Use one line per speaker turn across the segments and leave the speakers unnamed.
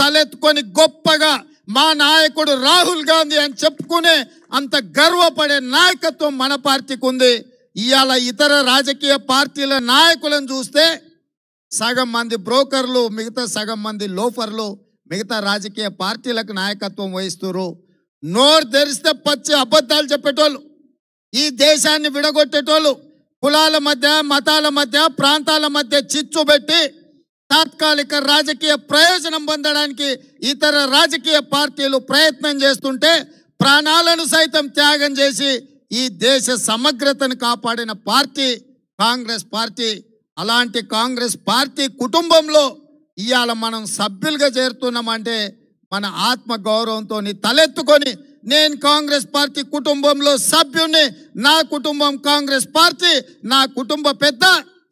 తలెత్తుకొని గొప్పగా మా నాయకుడు రాహుల్ గాంధీ అని చెప్పుకునే అంత గర్వపడే నాయకత్వం మన పార్టీకి ఉంది ఇవాళ ఇతర రాజకీయ పార్టీల నాయకులను చూస్తే సగం మంది బ్రోకర్లు మిగతా సగం మంది లోఫర్లు మిగతా రాజకీయ పార్టీలకు నాయకత్వం వహిస్తున్నారు నోరు తెరిస్తే పచ్చి అబద్ధాలు చెప్పేటోళ్ళు ఈ దేశాన్ని విడగొట్టేటోళ్ళు కులాల మధ్య మతాల మధ్య ప్రాంతాల మధ్య చిచ్చు పెట్టి తాత్కాలిక రాజకీయ ప్రయోజనం పొందడానికి ఇతర రాజకీయ పార్టీలు ప్రయత్నం చేస్తుంటే ప్రాణాలను సైతం త్యాగం చేసి ఈ దేశ సమగ్రతను కాపాడిన పార్టీ కాంగ్రెస్ పార్టీ అలాంటి కాంగ్రెస్ పార్టీ కుటుంబంలో ఇవాళ మనం సభ్యులుగా చేరుతున్నామంటే మన ఆత్మ గౌరవంతో తలెత్తుకొని నేను కాంగ్రెస్ పార్టీ కుటుంబంలో సభ్యుని నా కుటుంబం కాంగ్రెస్ పార్టీ నా కుటుంబ పెద్ద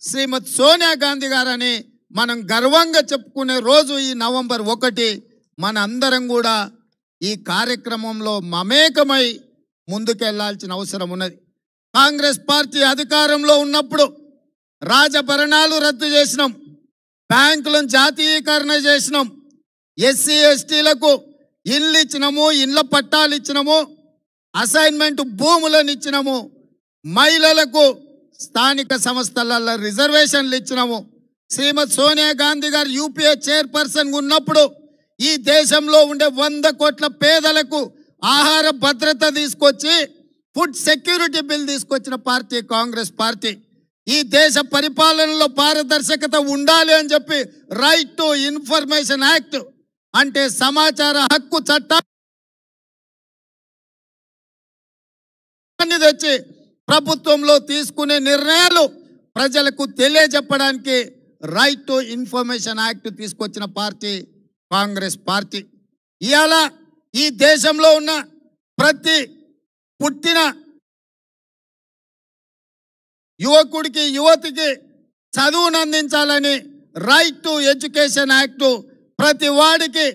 శ్రీమతి సోనియా గాంధీ గారని మనం గర్వంగా చెప్పుకునే రోజు ఈ నవంబర్ ఒకటి మన అందరం కూడా ఈ కార్యక్రమంలో మమేకమై ముందుకెళ్లాల్సిన అవసరం ఉన్నది కాంగ్రెస్ పార్టీ అధికారంలో ఉన్నప్పుడు రాజభరణాలు రద్దు చేసినాం బ్యాంకులను జాతీయీకరణ చేసినాం ఎస్సీ ఎస్టీలకు ఇల్లు ఇచ్చినాము ఇళ్ళ పట్టాలు ఇచ్చినాము అసైన్మెంట్ భూములను ఇచ్చినాము మహిళలకు స్థానిక సంస్థలలో రిజర్వేషన్లు ఇచ్చినాము శ్రీమతి సోనియా గాంధీ గారు యూపీఏ చైర్పర్సన్ ఉన్నప్పుడు ఈ దేశంలో ఉండే వంద కోట్ల పేదలకు ఆహార భద్రత తీసుకొచ్చి ఫుడ్ సెక్యూరిటీ బిల్ తీసుకొచ్చిన పార్టీ కాంగ్రెస్ పార్టీ ఈ దేశ పరిపాలనలో పారదర్శకత ఉండాలి అని చెప్పి రైట్ టు ఇన్ఫర్మేషన్ యాక్ట్ అంటే సమాచార హక్కు చట్టాన్ని తెచ్చి ప్రభుత్వంలో తీసుకునే నిర్ణయాలు ప్రజలకు తెలియజెప్పడానికి రైట్ టు ఇన్ఫర్మేషన్ యాక్ట్ తీసుకొచ్చిన పార్టీ కాంగ్రెస్ పార్టీ ఇవాళ ఈ దేశంలో ఉన్న ప్రతి పుట్టిన యువకుడికి యువతికి చదువును అందించాలని రైట్ టు ఎడ్యుకేషన్ యాక్ట్ ప్రతి వాడికి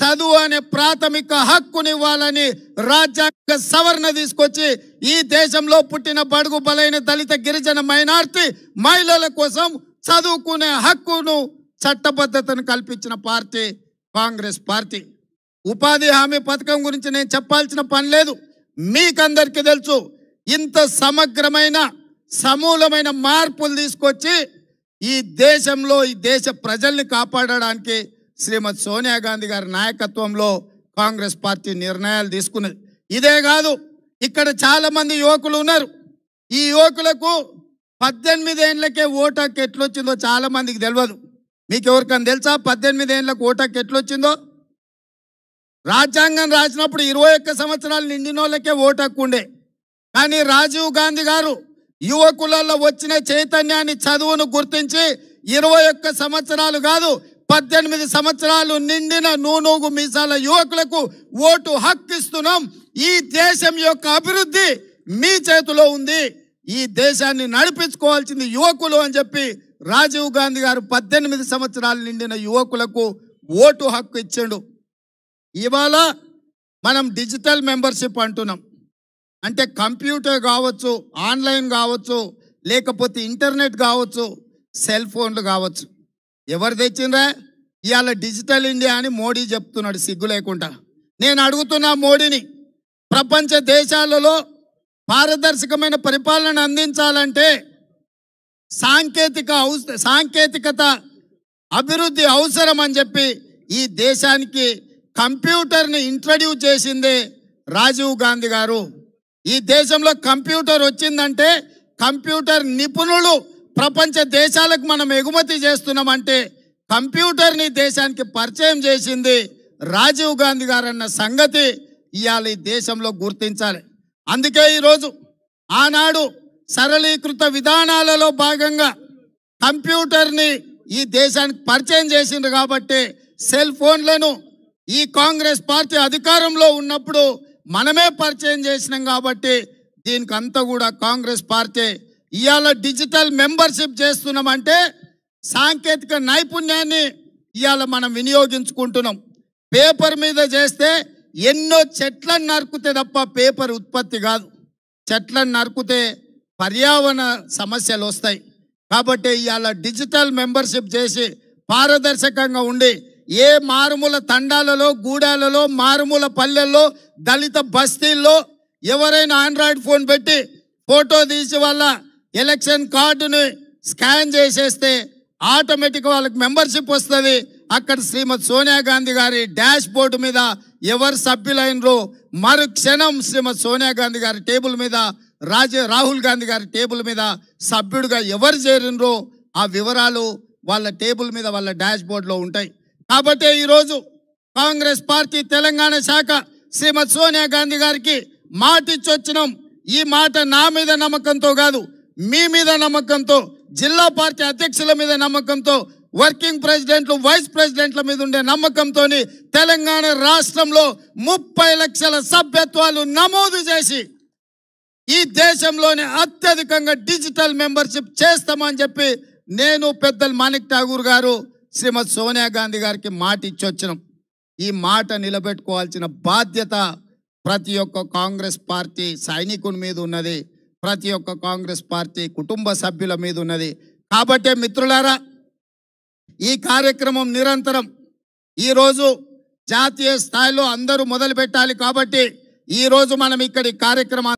చదువు అనే ప్రాథమిక హక్కునివ్వాలని రాజ్యాంగ సవరణ తీసుకొచ్చి ఈ దేశంలో పుట్టిన బడుగు బలైన దళిత గిరిజన మైనార్టీ మహిళల కోసం చదువుకునే హక్కును చట్టబద్ధతను కల్పించిన పార్టీ కాంగ్రెస్ పార్టీ ఉపాధి హామీ పథకం గురించి నేను చెప్పాల్సిన పని లేదు మీకందరికీ తెలుసు ఇంత సమగ్రమైన సమూలమైన మార్పులు తీసుకొచ్చి ఈ దేశంలో ఈ దేశ ప్రజల్ని కాపాడడానికి శ్రీమతి సోనియా గాంధీ గారి నాయకత్వంలో కాంగ్రెస్ పార్టీ నిర్ణయాలు తీసుకున్నది ఇదే కాదు ఇక్కడ చాలామంది యువకులు ఉన్నారు ఈ యువకులకు పద్దెనిమిది ఏళ్ళకే ఓటు హక్కు ఎట్లొచ్చిందో చాలా మందికి తెలియదు మీకు ఎవరికైనా తెలుసా పద్దెనిమిది ఏళ్ళకు ఓటు హక్కు ఎట్లొచ్చిందో రాజ్యాంగం రాసినప్పుడు ఇరవై ఒక్క సంవత్సరాలు నిండిన వాళ్ళకే ఓటు హక్కు ఉండే కానీ రాజీవ్ గాంధీ గారు యువకులలో వచ్చిన చైతన్యాన్ని చదువును గుర్తించి ఇరవై ఒక్క సంవత్సరాలు కాదు పద్దెనిమిది సంవత్సరాలు నిండిన నూనూగు మీసాల యువకులకు ఓటు హక్కు ఇస్తున్నాం ఈ దేశం యొక్క అభివృద్ధి మీ చేతిలో ఉంది ఈ దేశాన్ని నడిపించుకోవాల్సింది యువకులు అని చెప్పి రాజీవ్ గాంధీ గారు పద్దెనిమిది సంవత్సరాలు నిండిన యువకులకు ఓటు హక్కు ఇచ్చాడు ఇవాళ మనం డిజిటల్ మెంబర్షిప్ అంటున్నాం అంటే కంప్యూటర్ కావచ్చు ఆన్లైన్ కావచ్చు లేకపోతే ఇంటర్నెట్ కావచ్చు సెల్ ఫోన్లు కావచ్చు ఎవరు తెచ్చిండ్రా ఇవాళ డిజిటల్ ఇండియా అని మోడీ చెప్తున్నాడు సిగ్గు లేకుండా నేను అడుగుతున్నా మోడీని ప్రపంచ దేశాలలో పారదర్శకమైన పరిపాలన అందించాలంటే సాంకేతిక సాంకేతికత అభివృద్ధి అవసరం అని చెప్పి ఈ దేశానికి కంప్యూటర్ని ఇంట్రడ్యూస్ చేసింది రాజీవ్ గాంధీ గారు ఈ దేశంలో కంప్యూటర్ వచ్చిందంటే కంప్యూటర్ నిపుణులు ప్రపంచ దేశాలకు మనం ఎగుమతి చేస్తున్నామంటే కంప్యూటర్ని దేశానికి పరిచయం చేసింది రాజీవ్ గాంధీ గారన్న సంగతి ఇవాళ ఈ దేశంలో గుర్తించాలి అందుకే ఈరోజు ఆనాడు సరళీకృత విధానాలలో భాగంగా కంప్యూటర్ని ఈ దేశానికి పరిచయం చేసింది కాబట్టి సెల్ ఫోన్లను ఈ కాంగ్రెస్ పార్టీ అధికారంలో ఉన్నప్పుడు మనమే పరిచయం చేసినాం కాబట్టి దీనికి అంతా కూడా కాంగ్రెస్ పార్టీ ఇవాళ డిజిటల్ మెంబర్షిప్ చేస్తున్నామంటే సాంకేతిక నైపుణ్యాన్ని ఇవాళ మనం వినియోగించుకుంటున్నాం పేపర్ మీద చేస్తే ఎన్నో చెట్లను నరుకుతే తప్ప పేపర్ ఉత్పత్తి కాదు చెట్లను నరుకుతే పర్యావరణ సమస్యలు వస్తాయి కాబట్టి ఇవాళ డిజిటల్ మెంబర్షిప్ చేసి పారదర్శకంగా ఉండి ఏ మారుమూల తండాలలో గూడాలలో మారుమూల పల్లెల్లో దళిత బస్తీల్లో ఎవరైనా ఆండ్రాయిడ్ ఫోన్ పెట్టి ఫోటో తీసి వాళ్ళ ఎలక్షన్ కార్డుని స్కాన్ చేసేస్తే ఆటోమేటిక్ వాళ్ళకి మెంబర్షిప్ వస్తుంది అక్కడ శ్రీమతి సోనియా గాంధీ గారి డాష్ బోర్డు మీద ఎవరు సభ్యులైనరో మరు క్షణం శ్రీమతి సోనియా గాంధీ గారి టేబుల్ మీద రాజ రాహుల్ గాంధీ గారి టేబుల్ మీద సభ్యుడిగా ఎవరు చేరినరో ఆ వివరాలు వాళ్ళ టేబుల్ మీద వాళ్ళ డాష్ బోర్డులో ఉంటాయి కాబట్టి ఈరోజు కాంగ్రెస్ పార్టీ తెలంగాణ శాఖ శ్రీమతి సోనియా గాంధీ గారికి మాట మాటిచ్చొచ్చినాం ఈ మాట నా మీద నమ్మకంతో కాదు మీ మీద నమ్మకంతో జిల్లా పార్టీ అధ్యక్షుల మీద నమ్మకంతో వర్కింగ్ ప్రెసిడెంట్లు వైస్ ప్రెసిడెంట్ల మీద ఉండే నమ్మకంతో తెలంగాణ రాష్ట్రంలో ముప్పై లక్షల సభ్యత్వాలు నమోదు చేసి ఈ దేశంలోనే అత్యధికంగా డిజిటల్ మెంబర్షిప్ చేస్తామని చెప్పి నేను పెద్దలు మాణిక్ ఠాగూర్ గారు శ్రీమతి సోనియా గాంధీ గారికి మాట ఇచ్చొచ్చినాం ఈ మాట నిలబెట్టుకోవాల్సిన బాధ్యత ప్రతి ఒక్క కాంగ్రెస్ పార్టీ సైనికుని మీద ఉన్నది ప్రతి ఒక్క కాంగ్రెస్ పార్టీ కుటుంబ సభ్యుల మీద ఉన్నది కాబట్టే మిత్రులారా ఈ కార్యక్రమం నిరంతరం ఈరోజు జాతీయ స్థాయిలో అందరూ మొదలు పెట్టాలి కాబట్టి ఈరోజు మనం ఇక్కడి కార్యక్రమాన్ని